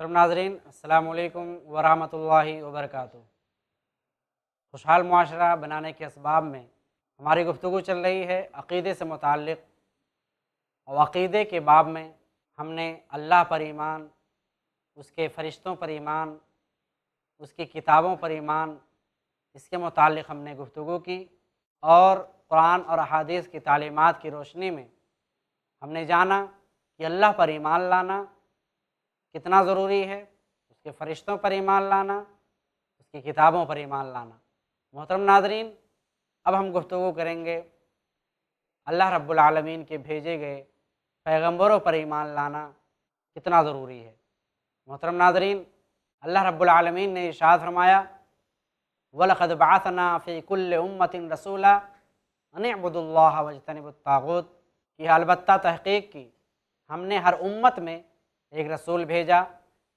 मोहतरम नाजरीन अल्लाम वरहमल वबरक खुशहाल माशरा बनाने के इसबाब में हमारी गुफ्तु चल रही है अक़ीदे से मुतक़ और अक़ीदे के बाब में हमने अल्लाह पर ईमान उसके फ़रिश्तों पर ईमान उसकी किताबों पर ईमान इसके मतलब हमने गुफ्तु की और कुरान और अदीस की तालीमत की रोशनी में हमने जाना कि अल्लाह पर ईमान लाना कितना ज़रूरी है उसके फरिश्तों पर ईमान लाना उसकी किताबों पर ईमान लाना मोहतरम नादरीन अब हम गुफ्तु करेंगे अल्लाह रब्लमीन के भेजे गए पैगंबरों पर ईमान लाना कितना ज़रूरी है मोहतरम नादरीन अल्लाह रब्बुलमीन ने इशाद फरमाया वलखद बासना फ़ीकुल्ल उम्मतिन रसूला अनबुदल्ला वजतनबागत की अलबत् तहकीक की हमने हर उम्मत में एक रसूल भेजा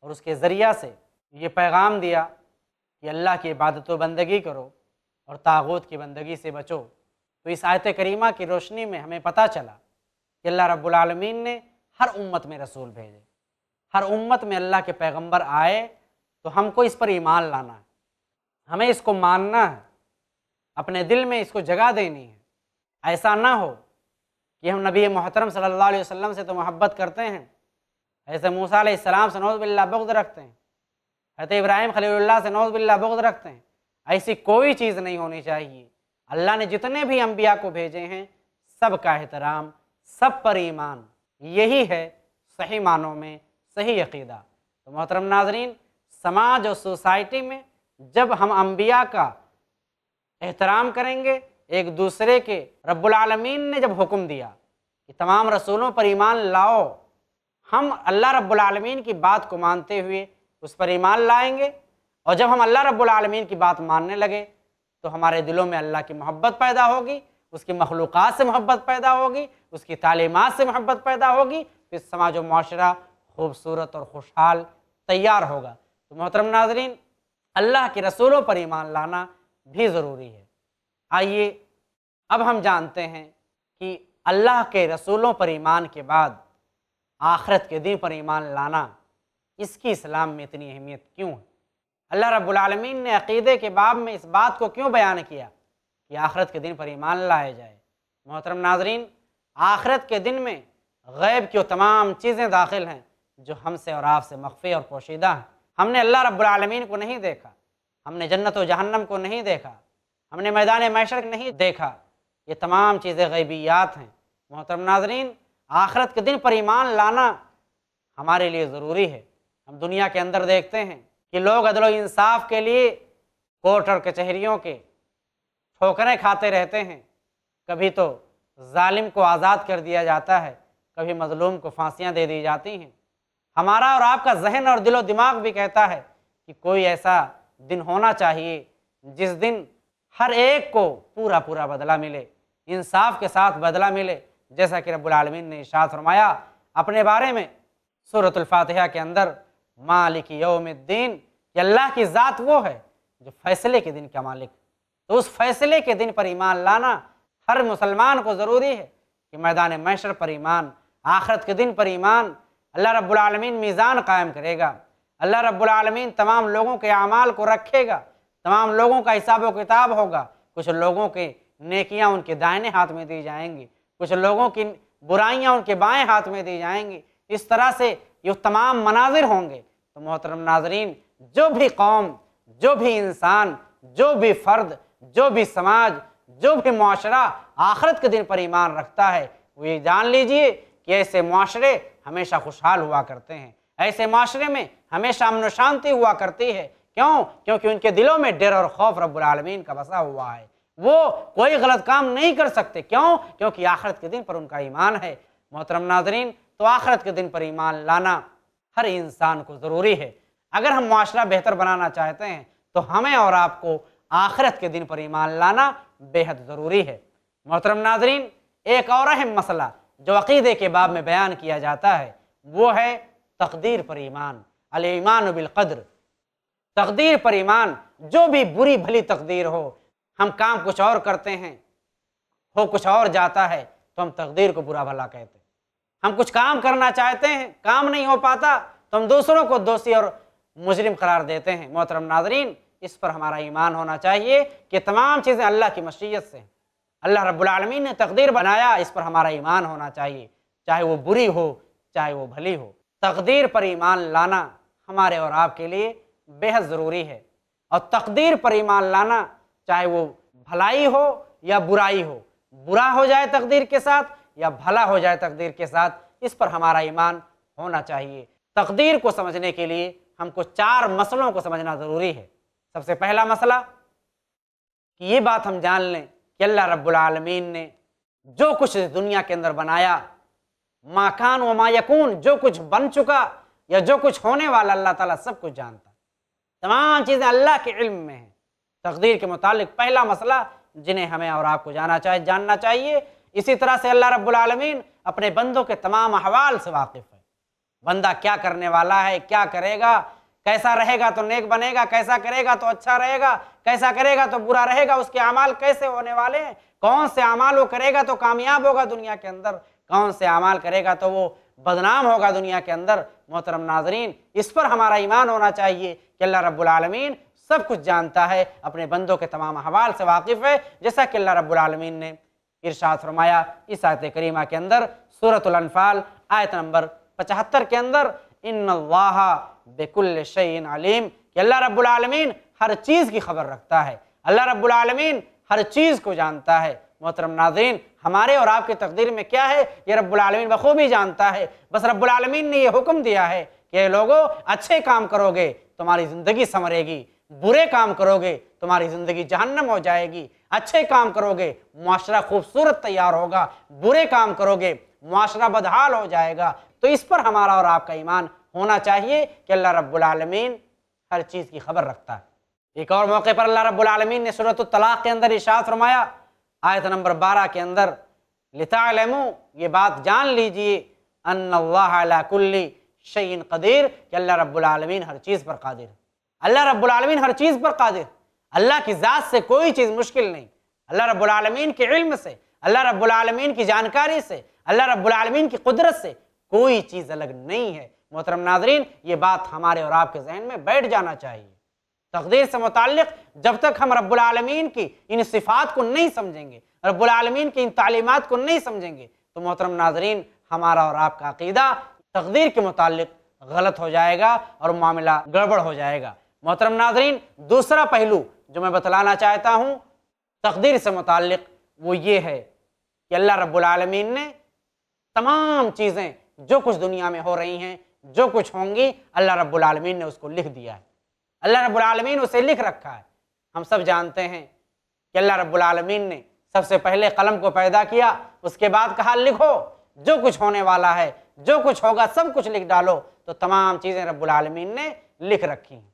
और उसके ज़रिया से ये पैगाम दिया कि अल्लाह की इबादत बंदगी करो और तागूत की बंदगी से बचो तो इस आयत करीमा की रोशनी में हमें पता चला कि अल्लाह रब्बुलमीन ने हर उम्मत में रसूल भेजे हर उम्मत में अल्लाह के पैगंबर आए तो हमको इस पर ईमान लाना है हमें इसको मानना है अपने दिल में इसको जगह देनी है ऐसा ना हो कि हम नबी मोहतरम सल्लल्लाहु अलैहि वसल्लम से तो मोहब्बत करते हैं ऐसे मूसा सलाम से नौजबिल्ला बुगद रखते हैं हजरत इब्राहिम खलील्ला से नौजबिल्ला बुगद रखते हैं ऐसी कोई चीज़ नहीं होनी चाहिए अल्लाह ने जितने भी अम्बिया को भेजे हैं सब का एहतराम सब पर ईमान यही है सही मानों में सही अकीदा तो मोहतरम नाजरीन समाज और सोसाइटी में जब हम अम्बिया का एहतराम करेंगे एक दूसरे के रब्बुल आलमीन ने जब हुक्म दिया कि तमाम रसूलों पर ईमान लाओ हम अल्लाह रब्बुल की बात को मानते हुए उस पर ईमान लाएंगे और जब हम अल्लाह रब्बुल की बात मानने लगे तो हमारे दिलों में अल्लाह की मोहब्बत पैदा होगी उसकी मखलूक़ से मोहब्बत पैदा होगी उसकी तालीमत से मोहब्बत पैदा होगी फिर समाज व माशरा खूबसूरत और खुशहाल तैयार होगा तो मोहतरम नाजरीन अल्लाह के रसूलों पर ईमान लाना भी ज़रूरी है आइए अब हम जानते हैं कि अल्लाह के रसूलों पर ईमान के बाद आखरत के दिन पर ईमान लाना इसकी इस्लाम में इतनी अहमियत क्यों है अल्लाह रबालमीन ने अकीदे के बाब में इस बात को क्यों बयान किया कि आखरत के दिन पर ईमान लाया जाए मोहतरम नाजरीन आखरत के दिन में गैब की तमाम चीज़ें दाखिल हैं जो हमसे और आपसे मख्फी और पोशीदा हैं हमने अल्लाह रब्लमीन को नहीं देखा हमने जन्नत व जहन्नम को नहीं देखा हमने मैदान मैशर नहीं देखा ये तमाम चीज़ें गैबियात हैं मोहतरम नाजरीन आखरत के दिन पर ईमान लाना हमारे लिए ज़रूरी है हम दुनिया के अंदर देखते हैं कि लोग अदलो इंसाफ के लिए कोर्ट और कचहरीों के ठोकरें खाते रहते हैं कभी तो जालिम को आज़ाद कर दिया जाता है कभी मजलूम को फांसियाँ दे दी जाती हैं हमारा और आपका जहन और दिलो दिमाग भी कहता है कि कोई ऐसा दिन होना चाहिए जिस दिन हर एक को पूरा पूरा बदला मिले इंसाफ के साथ बदला मिले जैसा कि रबालमीन ने इशात फरमाया अपने बारे में सूरतफातहा के अंदर मालिक यौमद्दीन कि अल्लाह की ज़ात वो है जो फैसले के दिन का मालिक तो उस फैसले के दिन पर ईमान लाना हर मुसलमान को ज़रूरी है कि मैदान मैशर पर ईमान आखरत के दिन पर ईमान अल्लाह रब्लमीन मीज़ान कायम करेगा अल्लाह रब्लमीन तमाम लोगों के अमाल को रखेगा तमाम लोगों का हिसाब किताब होगा कुछ लोगों के नेकियां उनके दाहिने हाथ में दी जाएंगी कुछ लोगों की बुराइयाँ उनके बाएँ हाथ में दी जाएंगी इस तरह से ये तमाम मनाजिर होंगे तो मोहतरम नाजरीन जो भी कौम जो भी इंसान जो भी फ़र्द जो भी समाज जो भी माशरा आखरत के दिन पर ईमान रखता है वो ये जान लीजिए कि ऐसे माशरे हमेशा खुशहाल हुआ करते हैं ऐसे माशरे में हमेशा अमन शांति हुआ करती है क्यों क्योंकि उनके दिलों में डर और खौफ रब्बुल रबालमीन का बसा हुआ है वो कोई गलत काम नहीं कर सकते क्यों क्योंकि आखरत के दिन पर उनका ईमान है मोहतरम नाजरीन तो आखरत के दिन पर ईमान लाना हर इंसान को ज़रूरी है अगर हम माशरा बेहतर बनाना चाहते हैं तो हमें और आपको आखरत के दिन पर ईमान लाना बेहद ज़रूरी है मोहतरम नाजरीन एक और अहम मसला जो अकीदे के बाब में बयान किया जाता है वो है तकदीर पर ईमान अल ईमान बिलकद्र तकदीर पर ईमान जो भी बुरी भली तकदीर हो हम काम कुछ और करते हैं हो कुछ और जाता है तो हम तकदीर को बुरा भला कहते हैं हम कुछ काम करना चाहते हैं काम नहीं हो पाता तो हम दूसरों को दोषी और मुजरिम करार देते हैं मोहतरम नाजरीन इस पर हमारा ईमान होना चाहिए कि तमाम चीज़ें अल्लाह की मशीयत से अल्लाह रब्लमी ने तकदीर बनाया इस पर हमारा ईमान होना चाहिए चाहे वो बुरी हो चाहे वो भली हो तकदीर पर ईमान लाना हमारे और आपके लिए बेहद ज़रूरी है और तकदीर पर ईमान लाना चाहे वो भलाई हो या बुराई हो बुरा हो जाए तकदीर के साथ या भला हो जाए तकदीर के साथ इस पर हमारा ईमान होना चाहिए तकदीर को समझने के लिए हमको चार मसलों को समझना ज़रूरी है सबसे पहला मसला कि ये बात हम जान लें कि अल्लाह रब्बुलमीन ने जो कुछ दुनिया के अंदर बनाया माकान व मायकून जो कुछ बन चुका या जो कुछ होने वाला अल्लाह ताला सब कुछ जानता तमाम चीज़ें अल्लाह के इल्म में हैं तकदीर के मुतालिक पहला मसला जिन्हें हमें और आपको जाना चाहिए जानना चाहिए इसी तरह से अल्लाह रब्लमीन अपने बंदों के तमाम अहवाल से वाकिफ़ है बंदा क्या करने वाला है क्या करेगा कैसा रहेगा तो नेक बनेगा कैसा करेगा तो अच्छा रहेगा कैसा करेगा तो बुरा रहेगा उसके अमाल कैसे होने वाले हैं कौन से अमाल वो करेगा तो कामयाब होगा दुनिया के अंदर कौन से अमाल करेगा तो वो बदनाम होगा दुनिया के अंदर मोहतरम नाजरीन इस पर हमारा ईमान होना चाहिए कि अल्लाह रब्बुल रबालमीन सब कुछ जानता है अपने बंदों के तमाम हवाल से वाकिफ़ है जैसा कि अल्लाह रबालमीन ने इरशाद फरमाया इस आयत करीमा के अंदर सूरतलफाल आयत नंबर पचहत्तर के अंदर इन अल्लाह बेकुल शैन अलीम कि अल्लाह रब्बुलमीन हर चीज़ की खबर रखता है अल्लाह रब्बुलमीन हर चीज़ को जानता है मोहतरम नाजरीन हमारे और आपके तकदीर में क्या है ये रब्बुलमीन बखूबी जानता है बस रब्बुलमीन ने यह हुक्म दिया है कि लोगों अच्छे काम करोगे तुम्हारी ज़िंदगी संवरेगी बुरे काम करोगे तुम्हारी जिंदगी जहन्नम हो जाएगी अच्छे काम करोगे माशरा खूबसूरत तैयार होगा बुरे काम करोगे माशरा बदहाल हो जाएगा तो इस पर हमारा और आपका ईमान होना चाहिए कि अल्लाह रब्बुलमीन हर चीज़ की खबर रखता है एक और मौके पर अल्लाह रब्बुलमीन ने सूरत तलाक़ के अंदर इशात फरमाया आयत नंबर बारह के अंदर लितालमु ये बात जान लीजिए कुल्ली शयन कदीर कि अल्लाह रब्बुलमीन हर चीज़ पर कादिर अल्लाह रब्बुलमीन हर चीज़ पर कादिर अल्लाह की ज़ात से कोई चीज़ मुश्किल नहीं अल्लाह रबालमीन के इल्म से अल्लाह रबालमीन की जानकारी से अल्लाह रब्बुलमीन की कुदरत से कोई चीज़ अलग नहीं है मोहतरम नाजरीन ये बात हमारे और आपके जहन में बैठ जाना चाहिए तकदीर से मुतल जब तक हम रबालमीन की इन सिफात को नहीं समझेंगे रब्बुलमीन की इन तालीमत को नहीं समझेंगे तो मोहतरम नाजरीन हमारा और आपका अकीदा तकदीर के मुतल गलत हो जाएगा और मामला गड़बड़ हो जाएगा मोहतरम नाजरीन दूसरा पहलू जो मैं बतलाना चाहता हूँ तकदीर से मुतल वो ये है कि अल्लाह रब्लमीन ने तमाम चीज़ें जो कुछ दुनिया में हो रही हैं जो कुछ होंगी अल्लाह रबालमीन ने उसको लिख दिया है अल्लाह रब्लमीन उसे लिख रखा है हम सब जानते हैं कि अल्लाह रब्लमीन ने सबसे पहले कलम को पैदा किया उसके बाद कहा लिखो जो कुछ होने वाला है जो कुछ होगा सब कुछ लिख डालो तो तमाम चीज़ें रब्लमीन ने लिख रखी हैं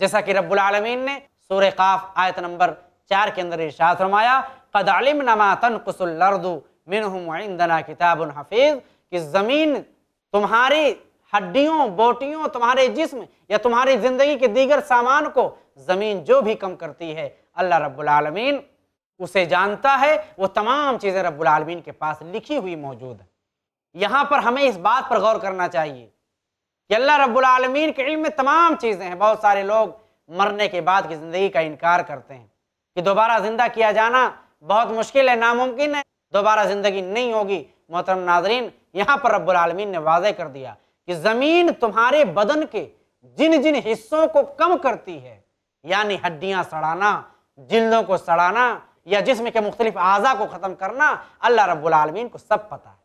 जैसा कि आलमीन ने सूर काफ आयत नंबर चार के अंदर इर्शाद फरमाया तन नमातन मिन मिनहुमदना किताब हफीज़ कि ज़मीन तुम्हारी हड्डियों बोटियों तुम्हारे जिस्म या तुम्हारी ज़िंदगी के दीगर सामान को ज़मीन जो भी कम करती है अल्लाह रबालमीन उसे जानता है वो तमाम चीज़ें रबालमीन के पास लिखी हुई मौजूद है यहाँ पर हमें इस बात पर गौर करना चाहिए कि अल्लाह रब्बुल आलमीन के इल्म में तमाम चीज़ें हैं बहुत सारे लोग मरने के बाद की ज़िंदगी का इनकार करते हैं कि दोबारा ज़िंदा किया जाना बहुत मुश्किल है नामुमकिन है दोबारा ज़िंदगी नहीं होगी मोहतरम नाजरीन यहाँ पर रब्बुल आलमीन ने वाजे कर दिया कि ज़मीन तुम्हारे बदन के जिन जिन हिस्सों को कम करती है यानी हड्डियाँ सड़ाना जिल्दों को सड़ाना या जिसम के मुख्तलिफ अज़ा को ख़त्म करना अल्लाह रब्बुल आलमीन को सब पता है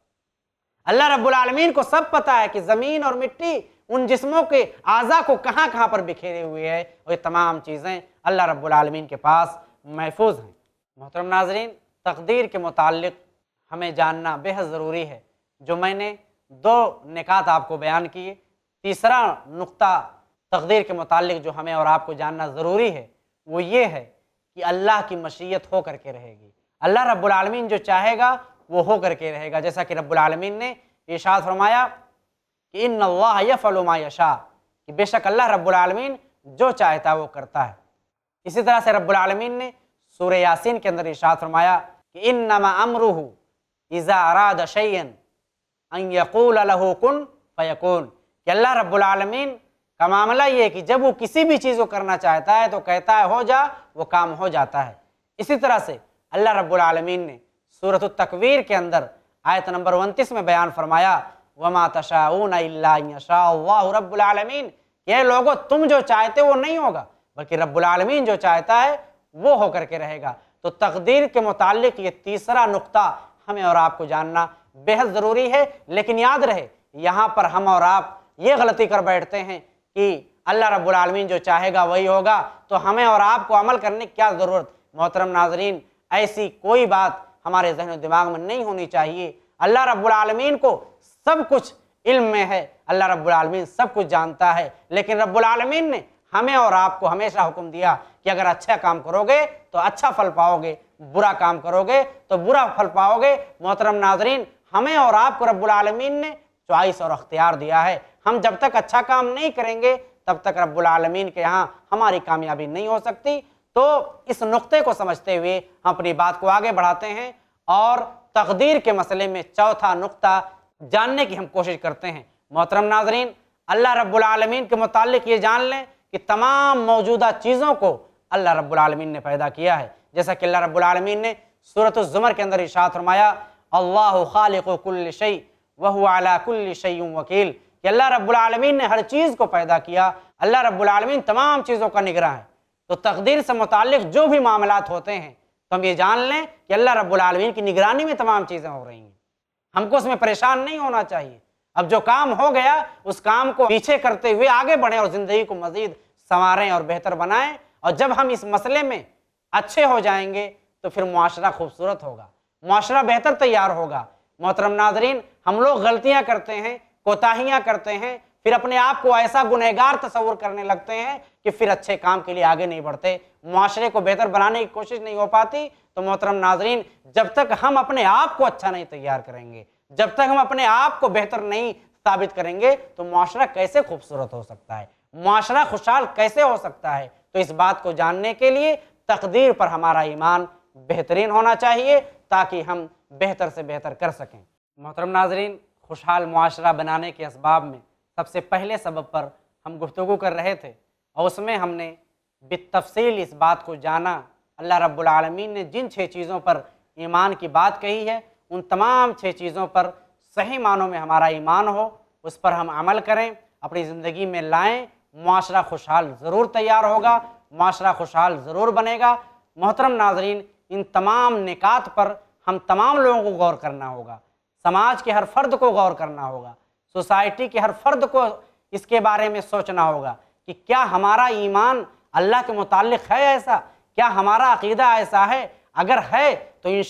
अल्लाह रब्बुल आलमीन को सब पता है कि ज़मीन और मिट्टी उन जिस्मों के आज़ा को कहाँ कहाँ पर बिखेरे हुए हैं और ये तमाम चीज़ें अल्लाह रब्बुलमीन के पास महफूज हैं मोहतरम नाजरीन तकदीर के मुतालिक हमें जानना बेहद ज़रूरी है जो मैंने दो निकात आपको बयान किए तीसरा नुक्ता तकदीर के मुतालिक जो हमें और आपको जानना ज़रूरी है वो ये है कि अल्लाह की मशीयत हो करके रहेगी अल्लाह रब्बुलमीन जो चाहेगा वो हो करके रहेगा जैसा कि रब्बुलमीन ने इशाद फरमाया इन अल्लाह या फलमायशा कि बेशक अल्लाह रब्बुल आलमीन जो चाहता है वो करता है इसी तरह से रब्बुल आलमीन ने सूर यासिन के अंदर इशात फरमाया कि इन नमा अमरूह इज़ा अराद शैन यकूल कुन फ़यकून कि अल्लाह रब्बुल आलमीन का मामला ये है कि जब वो किसी भी चीज़ को करना चाहता है तो कहता है हो जा वो काम हो जाता है इसी तरह से अल्लाह रब्बुल आलमीन ने सूरत तकवीर के अंदर आयत नंबर उनतीस में बयान फरमाया वमा रबालमीन ये लोगो तुम जो चाहते हो वो नहीं होगा बल्कि रबालमीन जो चाहता है वो होकर के रहेगा तो तकदीर के मुतालिक ये तीसरा नुक्ता हमें और आपको जानना बेहद ज़रूरी है लेकिन याद रहे यहाँ पर हम और आप ये गलती कर बैठते हैं कि अल्लाह रब्बुलमीन जो चाहेगा वही होगा तो हमें और आपको अमल करने की क्या ज़रूरत मोहतरम नाजरीन ऐसी कोई बात हमारे जहन दिमाग में नहीं होनी चाहिए अल्लाह रबालमीन को सब कुछ इल्म में है अल्लाह रब्बुल आलमीन सब कुछ जानता है लेकिन रब्बुल आलमीन ने हमें और आपको हमेशा हुक्म दिया कि अगर अच्छा काम करोगे तो अच्छा फल पाओगे बुरा काम करोगे तो बुरा फल पाओगे मोहतरम नाजरीन हमें और आपको रब्बुल आलमीन ने चॉइस और अख्तियार दिया है हम जब तक अच्छा काम नहीं करेंगे तब तक रब्बुल आलमीन के यहाँ हमारी कामयाबी नहीं हो सकती तो इस नुक्ते को समझते हुए हम अपनी बात को आगे बढ़ाते हैं और तकदीर के मसले में चौथा नुक्ता जानने की हम कोशिश करते हैं मोहतरम नाजरीन अल्लाह रब्लमीन के मतलब ये जान लें कि तमाम मौजूदा चीज़ों को अल्लाह रब्लमीन ने पैदा किया है जैसा कि अल्लाह रब्लमीन ने सूरत ज़ुमर के अंदर इशात फरमाया अल्लाह खालिकुल्लशई वह अलाकुल्लशई वकील कि अल्लाह रब्लमीन ने हर चीज़ को पैदा किया अल्लाह रब्लमीन तमाम चीज़ों का निगरा है तो तकदीर से मुतल जो भी मामला होते हैं तो हम ये जान लें कि अल्लाह रब्लमीन की निगरानी में तमाम चीज़ें हो रही हैं हमको उसमें परेशान नहीं होना चाहिए अब जो काम हो गया उस काम को पीछे करते हुए आगे बढ़ें और ज़िंदगी को मज़ीद संवारें और बेहतर बनाएं और जब हम इस मसले में अच्छे हो जाएंगे तो फिर माशरा खूबसूरत होगा माशरा बेहतर तैयार होगा मोहतरम नाजरीन हम लोग गलतियाँ करते हैं कोताहियाँ करते हैं फिर अपने आप को ऐसा गुनहगार तस्वुर करने लगते हैं कि फिर अच्छे काम के लिए आगे नहीं बढ़ते माशरे को बेहतर बनाने की कोशिश नहीं हो पाती तो मोहतरम नाजरीन जब तक हम अपने आप को अच्छा नहीं तैयार करेंगे जब तक हम अपने आप को बेहतर नहीं साबित करेंगे तो माशरा कैसे खूबसूरत हो सकता है माशरा खुशहाल कैसे हो सकता है तो इस बात को जानने के लिए तकदीर पर हमारा ईमान बेहतरीन होना चाहिए ताकि हम बेहतर से बेहतर कर सकें मोहतरम नाजरीन खुशहाल माशरा बनाने के इसबाब में सबसे पहले सबब पर हम गुफ्तु कर रहे थे और उसमें हमने बतफसील इस बात को जाना अल्लाह रब्बुल रबालमीन ने जिन छः चीज़ों पर ईमान की बात कही है उन तमाम छः चीज़ों पर सही मानों में हमारा ईमान हो उस पर हम अमल करें अपनी ज़िंदगी में लाएँ माशरा खुशहाल ज़रूर तैयार होगा माशरा खुशहाल ज़रूर बनेगा मोहतरम नाजरीन इन तमाम निकात पर हम तमाम लोगों को गौर करना होगा समाज के हर फर्द को गौर करना होगा सोसाइटी के हर फर्द को इसके बारे में सोचना होगा कि क्या हमारा ईमान अल्लाह के मुतल है ऐसा क्या हमारा अकीदा ऐसा है अगर है तो इन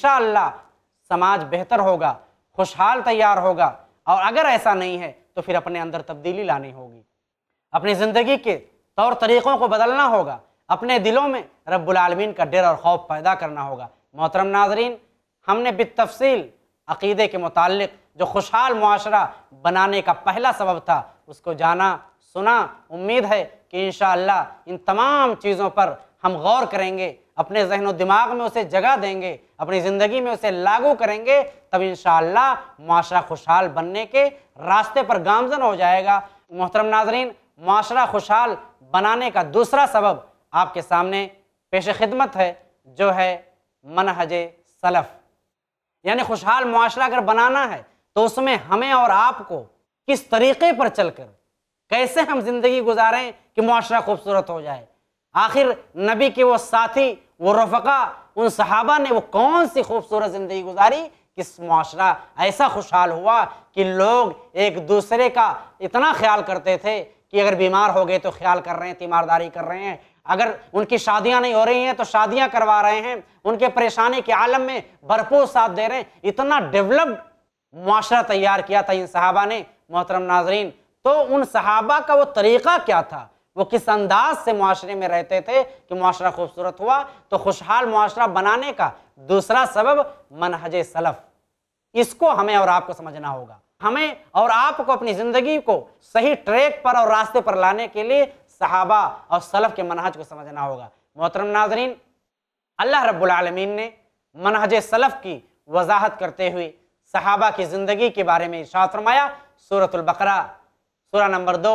समाज बेहतर होगा खुशहाल तैयार होगा और अगर ऐसा नहीं है तो फिर अपने अंदर तब्दीली लानी होगी अपनी ज़िंदगी के तौर तरीक़ों को बदलना होगा अपने दिलों में रब्बुलमीन का डर और खौफ पैदा करना होगा मोहतरम नाजरीन हमने बितफसील अकीदे के मुतल जो खुशहाल माशरा बनाने का पहला सबब था उसको जाना सुना उम्मीद है कि इन इन तमाम चीज़ों पर हम गौर करेंगे अपने जहन दिमाग में उसे जगह देंगे अपनी ज़िंदगी में उसे लागू करेंगे तब इन शाशरा खुशहाल बनने के रास्ते पर गामजन हो जाएगा मोहतरम नाजरीन माशरा खुशहाल बनाने का दूसरा सबब आपके सामने पेश खिदमत है जो है मनहज सलफ़ यानी खुशहाल माशरा अगर बनाना है तो उसमें हमें और आपको किस तरीके पर चलकर कैसे हम ज़िंदगी गुजारें कि माशरा खूबसूरत हो जाए आखिर नबी के वो साथी वो रफ़का उन सहाबा ने वो कौन सी खूबसूरत ज़िंदगी गुजारी किस माशरा ऐसा खुशहाल हुआ कि लोग एक दूसरे का इतना ख्याल करते थे कि अगर बीमार हो गए तो ख्याल कर रहे हैं तीमारदारी कर रहे हैं अगर उनकी शादियां नहीं हो रही हैं तो शादियां करवा रहे हैं उनके परेशानी के आलम में भरपूर साथ दे रहे हैं इतना डेवलप्ड माशरा तैयार किया था इन सहाबा ने मोहतरम नाजरीन तो उन सहाबा का वो तरीक़ा क्या था वो किस अंदाज से माशरे में रहते थे कि माशरा खूबसूरत हुआ तो खुशहाल माशरा बनाने का दूसरा सबब मनहज सलफ़ इसको हमें और आपको समझना होगा हमें और आपको अपनी ज़िंदगी को सही ट्रैक पर और रास्ते पर लाने के लिए सहाबा और सलफ़ के मनहज को समझना होगा मोहतरम नाजरीन अल्लाह रबालमीन ने मनहज सलफ़ की वजाहत करते हुए सहाबा की ज़िंदगी के बारे में इर्शाद फरमाया बकरा सूरा नंबर दो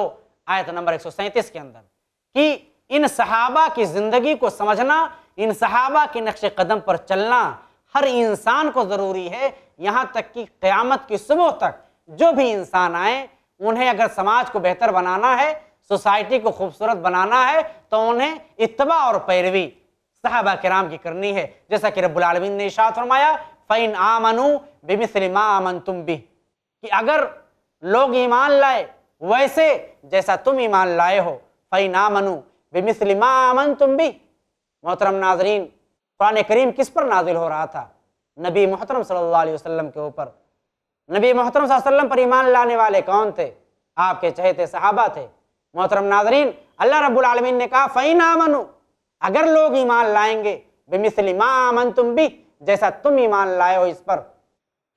आयत नंबर एक के अंदर कि इन सहाबा की ज़िंदगी को समझना इन सहाबा के नक्श कदम पर चलना हर इंसान को ज़रूरी है यहाँ तक कि क़्यामत की सुबह तक जो भी इंसान आए उन्हें अगर समाज को बेहतर बनाना है सोसाइटी को खूबसूरत बनाना है तो उन्हें इतबा और पैरवी साहबा कराम की करनी है जैसा कि रबालमीन ने इशात फरमाया फ़ैन आमनु बेमिसलिमा आमन तुम भी कि अगर लोग ईमान लाए वैसे जैसा तुम ईमान लाए हो फ़ई नामनु बेमिसलिमा अमन तुम भी मोहतरम नाजरीन कुरान करीम किस पर नाजिल हो रहा था नबी मोहतरम सल्लल्लाहु अलैहि वसल्लम के ऊपर नबी मोहतरम सल्लम पर ईमान लाने वाले कौन थे आपके चहेते सहाबा थे मोहतरम नाजरीन अल्लाह रब्बुल आलमीन ने कहा फ़ई मनु अगर लोग ईमान लाएंगे बेमिसलिमा अमन तुम भी जैसा तुम ईमान लाए हो इस पर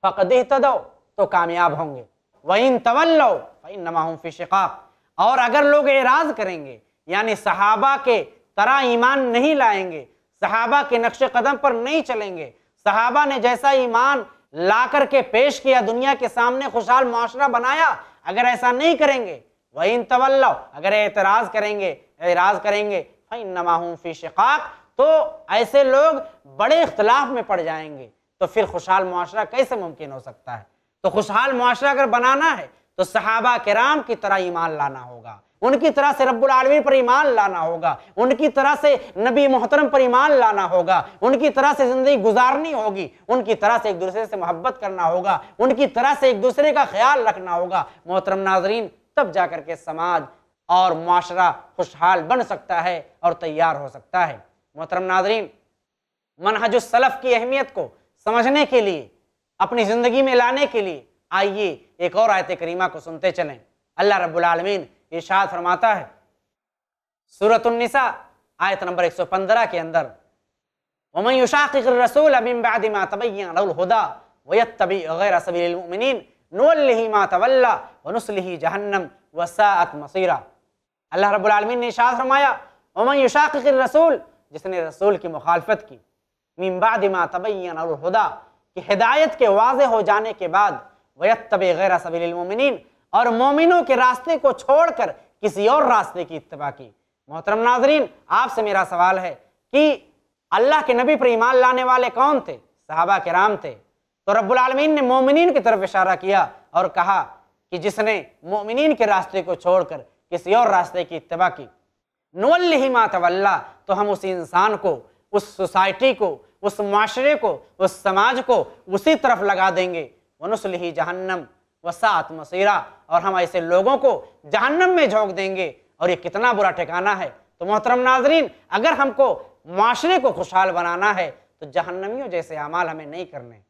फ़कदी तो कामयाब होंगे वहीन तवल्लो फ़िशाक और अगर लोग एराज करेंगे यानी सहाबा के तरह ईमान नहीं लाएंगे सहाबा के नक्श कदम पर नहीं चलेंगे सहाबा ने जैसा ईमान ला कर के पेश किया दुनिया के सामने खुशहाल माशरा बनाया अगर ऐसा नहीं करेंगे वही तवल अगर एतराज़ करेंगे एराज करेंगे फ़ैन नमाहम फ़िशाक तो ऐसे लोग बड़े इख्तलाफ में पड़ जाएंगे तो फिर खुशहाल माशरा कैसे मुमकिन हो सकता है तो खुशहाल माशरा अगर बनाना है तो सहाबा कराम की तरह ईमान लाना होगा उनकी तरह से रब्बुल आलमी पर ईमान लाना होगा उनकी तरह से नबी मोहतरम पर ईमान लाना होगा उनकी तरह से ज़िंदगी गुजारनी होगी उनकी तरह से एक दूसरे से मोहब्बत करना होगा उनकी तरह से एक दूसरे का ख्याल रखना होगा मोहतरम नाजरीन तब जा कर के समाज और माशरा खुशहाल बन सकता है और तैयार हो सकता है मोहतरम नाजरीन सलफ़ की अहमियत को समझने के लिए अपनी ज़िंदगी में लाने के लिए आइए एक और आयत करीमा को सुनते चलें अल्लाह रब्बुल आलमीन इशाद फरमाता है सूरत उन्निसा आयत नंबर 115 के अंदर वमन युशाक़िक़ रसूल मिन बाद मा तबय्यन लहुल हुदा वयत्तबि गैर सबीलिल मुमिनीन नुवल्लिहि मा तवल्ला व नुस्लिहि जहन्नम व साअत मसीरा अल्लाह रब्बुल आलमीन ने इरशाद फरमाया वमन युशाक़िक़ रसूल जिसने रसूल की मुखालफत की मिन बाद मा तबय्यन लहुल हुदा कि हिदायत के वाज हो जाने के बाद वयत्तब गैर सबीमिन और मोमिनों के रास्ते को छोड़कर किसी और रास्ते की इतबा की मोहतरम नाजरीन आपसे मेरा सवाल है कि अल्लाह के नबी पर ईमान लाने वाले कौन थे साहबा के राम थे तो रब्लमीन ने मोमिन की तरफ इशारा किया और कहा कि जिसने मोमिन के रास्ते को छोड़कर किसी और रास्ते की इतबा की ही मातवल्ला तो हम उस इंसान को उस सोसाइटी को उस माशरे को उस समाज को उसी तरफ लगा देंगे ही जहन्नम वसात मसीरा और हम ऐसे लोगों को जहन्नम में झोंक देंगे और ये कितना बुरा ठिकाना है तो मोहतरम नाजरीन अगर हमको माशरे को खुशहाल बनाना है तो जहन्नमियों जैसे अमाल हमें नहीं करने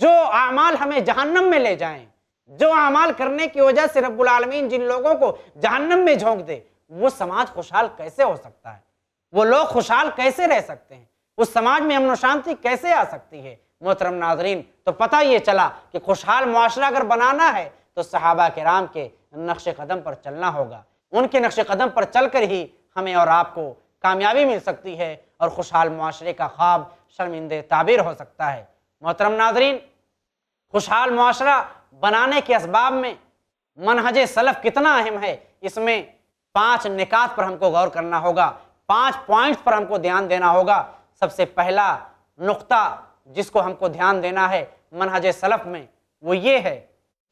जो अमाल हमें जहन्नम में ले जाए जो अमाल करने की वजह से रब्बुल आलमीन जिन लोगों को जहन्नम में झोंक दे वो समाज खुशहाल कैसे हो सकता है वो लोग खुशहाल कैसे रह सकते हैं उस समाज में अमन शांति कैसे आ सकती है मोहतरम नाजरीन तो पता ये चला कि खुशहाल माशरा अगर बनाना है तो सहाबा के राम के नक्श कदम पर चलना होगा उनके नक्श कदम पर चल कर ही हमें और आपको कामयाबी मिल सकती है और खुशहाल माशरे का ख्वाब शर्मिंदे ताबिर हो सकता है मोहतरम नाजरीन खुशहाल माशरा बनाने के इसबाब में मनहज सलफ कितना अहम है इसमें पांच निकात पर हमको गौर करना होगा पांच पॉइंट्स पर हमको ध्यान देना होगा सबसे पहला नुक्ता जिसको हमको ध्यान देना है मनहज सलफ़ में वो ये है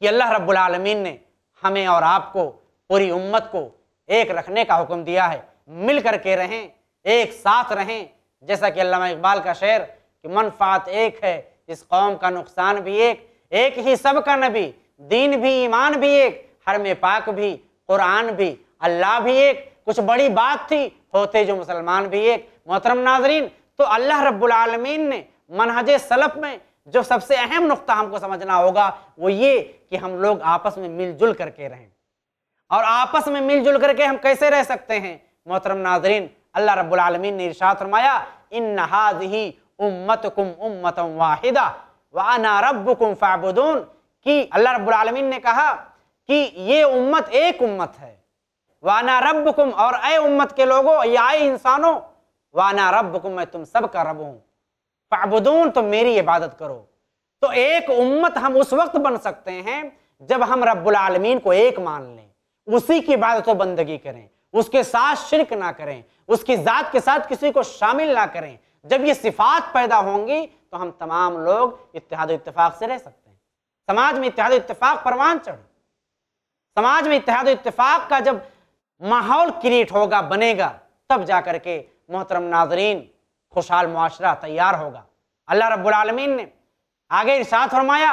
कि अल्लाह रब्बुल ने हमें और आपको पूरी उम्मत को एक रखने का हुक्म दिया है मिल कर के रहें एक साथ रहें जैसा कि अल्लाह इकबाल का शेर कि मनफात एक है इस कौम का नुकसान भी एक एक ही सब का नबी दीन भी ईमान भी एक हर में पाक भी कुरान भी अल्लाह भी एक कुछ बड़ी बात थी होते जो मुसलमान भी एक मोहतरम नाजरीन तो अल्लाह रब्बुल रबालमीन ने मनहज सलफ में जो सबसे अहम नुकता हमको समझना होगा वो ये कि हम लोग आपस में मिलजुल करके रहें और आपस में मिलजुल करके हम कैसे रह सकते हैं मोहतरम नाजरीन अल्लाह रबालमीन ने इर्शाद फरमाया इन नहाज ही उम्मत कुम उम्मत वाहिदा वाना रब कुम फाबुदून कि अल्लाह रबालमीन ने कहा कि ये उम्मत एक उम्मत है वाना रब कुम और ए उम्मत के लोगों या आए इंसानों वाना रब कुम मैं तुम सब का रब हूँ पाबुदून तो मेरी इबादत करो तो एक उम्मत हम उस वक्त बन सकते हैं जब हम रब्बुल आलमीन को एक मान लें उसी की इबादत बंदगी करें उसके साथ शिरक ना करें उसकी ज़ात के साथ किसी को शामिल ना करें जब ये सिफात पैदा होंगी तो हम तमाम लोग इतिहाद इतफाक से रह सकते हैं समाज में इतिहाद इतफाक परवान चढ़ समाज में इतिहाद इतफाक का जब माहौल क्रिएट होगा बनेगा तब जा करके मोहतरम नाजरीन खुशहाल माशरा तैयार होगा अल्लाह रबालमीन ने आगे इरशाद फरमाया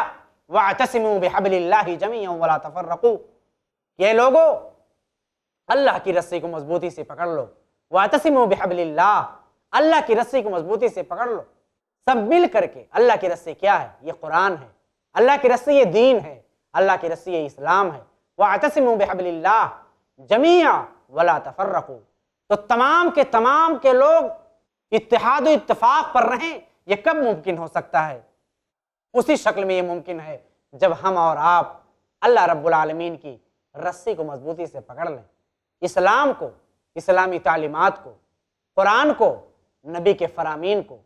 व तसम बेहबल्ला जमी वाला तफर रखू ये लोगो अल्लाह की रस्सी को मजबूती से पकड़ लो व तसम बेहबल्ला अल्लाह की रस्सी को मजबूती से पकड़ लो सब मिल करके अल्लाह की रस्सी क्या है ये कुरान है अल्लाह की रस्सी ये दीन है अल्लाह की रस्सी ये इस्लाम है वह आतसम बेहबल्ला जमिया वला तफर रखू तो तमाम के तमाम के लोग इतिहाद इतफाक पर रहें यह कब मुमकिन हो सकता है उसी शक्ल में ये मुमकिन है जब हम और आप अल्लाह रब्बुल आलमीन की रस्सी को मजबूती से पकड़ लें इस्लाम को इस्लामी तालीमत को कुरान को नबी के फरामीन को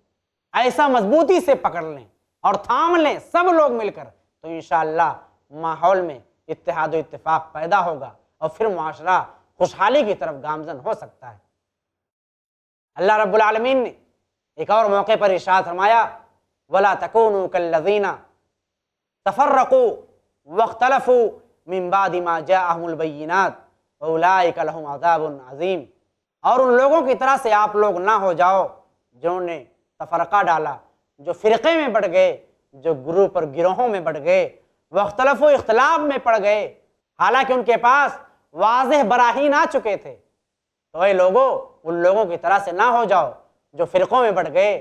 ऐसा मजबूती से पकड़ लें और थाम लें सब लोग मिलकर तो इन माहौल में इतिहाद इतफाक पैदा होगा और फिर माशरा खुशहाली की तरफ गामजन हो सकता है अल्लाह रब्लमीन ने एक और मौके पर इशात फरमाया वला तकून कल्लजीना तफर्रको वख्तलफ़ मिम्बादिमा जाहमबैनात वलाकलम अजीम और उन लोगों की तरह से आप लोग ना हो जाओ जिन्होंने तफरका डाला जो फ़िरक़े में बढ़ गए जो ग्रुप और गिरोहों में बढ़ गए वख्तलफ़ इख्तलाफ में पड़ गए हालांकि उनके पास वाज बराहीन आ चुके थे तो ये लोगों उन लोगों की तरह से ना हो जाओ जो फ़िरक़ों में बढ़ गए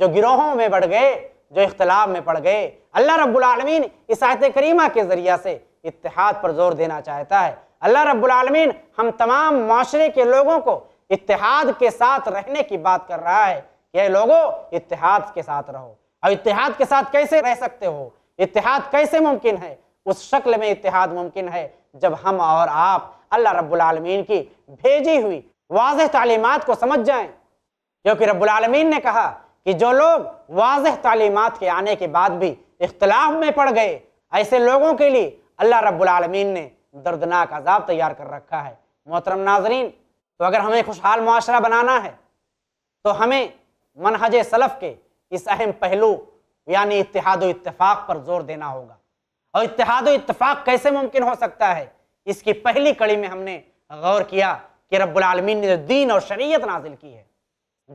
जो गिरोहों में बढ़ गए जो इख्तलाफ में पड़ गए अल्लाह रब्बुलमीन इस आयत करीमा के ज़रिया से इतिहाद पर जोर देना चाहता है अल्लाह रब्बुलमीन हम तमाम माशरे के लोगों को इतिहाद के साथ रहने की बात कर रहा है ये लोगों इतिहाद के साथ रहो अब इतिहाद के साथ कैसे रह सकते हो इतिहाद कैसे मुमकिन है उस शक्ल में इतिहाद मुमकिन है जब हम और आप अल्लाह रब्बुलमीन की भेजी हुई वाज तलीमत को समझ जाएं क्योंकि रबालमीन ने कहा कि जो लोग वाज तालीमत के आने के बाद भी इख्तलाफ में पड़ गए ऐसे लोगों के लिए अल्लाह रबालमीन ने दर्दनाक अजाब तैयार कर रखा है मोहतरम नाजरीन तो अगर हमें खुशहाल माशरा बनाना है तो हमें मनहज सलफ़ के इस अहम पहलू यानी इतिहाद इतफाक़ पर जोर देना होगा और इतिहाद इतफाक़ कैसे मुमकिन हो सकता है इसकी पहली कड़ी में हमने गौर किया कि रबालमीन ने जो दीन और शरीयत नाजिल की है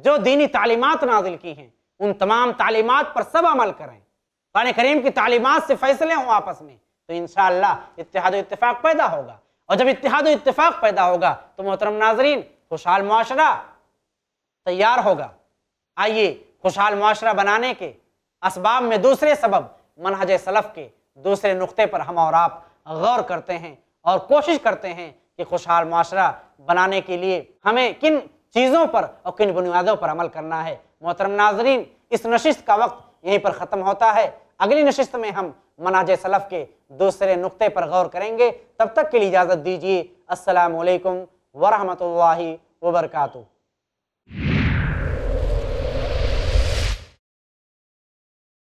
जो दीनी तालीमत नाजिल की हैं उन तमाम तालीमत पर सब अमल करें कुरान करीम की तालीमत से फैसले हों आपस में तो इन इतिहाद इतफाक़ पैदा होगा और जब इतिहाद इतफाक़ पैदा होगा तो मोहतरम नाजरीन खुशहाल माशरा तैयार होगा आइए खुशहाल माशरा बनाने के इसबाब में दूसरे सबब मनहज सलफ़ के दूसरे नुक़े पर हम और आप गौर करते हैं और कोशिश करते हैं कि खुशहाल माशरा बनाने के लिए हमें किन चीज़ों पर और किन बुनियादों पर अमल करना है मोहतरम नाजरीन इस नशिस्त का वक्त यहीं पर ख़त्म होता है अगली नशिस्त में हम मनाज सलफ़ के दूसरे नुक्ते पर गौर करेंगे तब तक के लिए इजाज़त दीजिए असलकम ला वरकू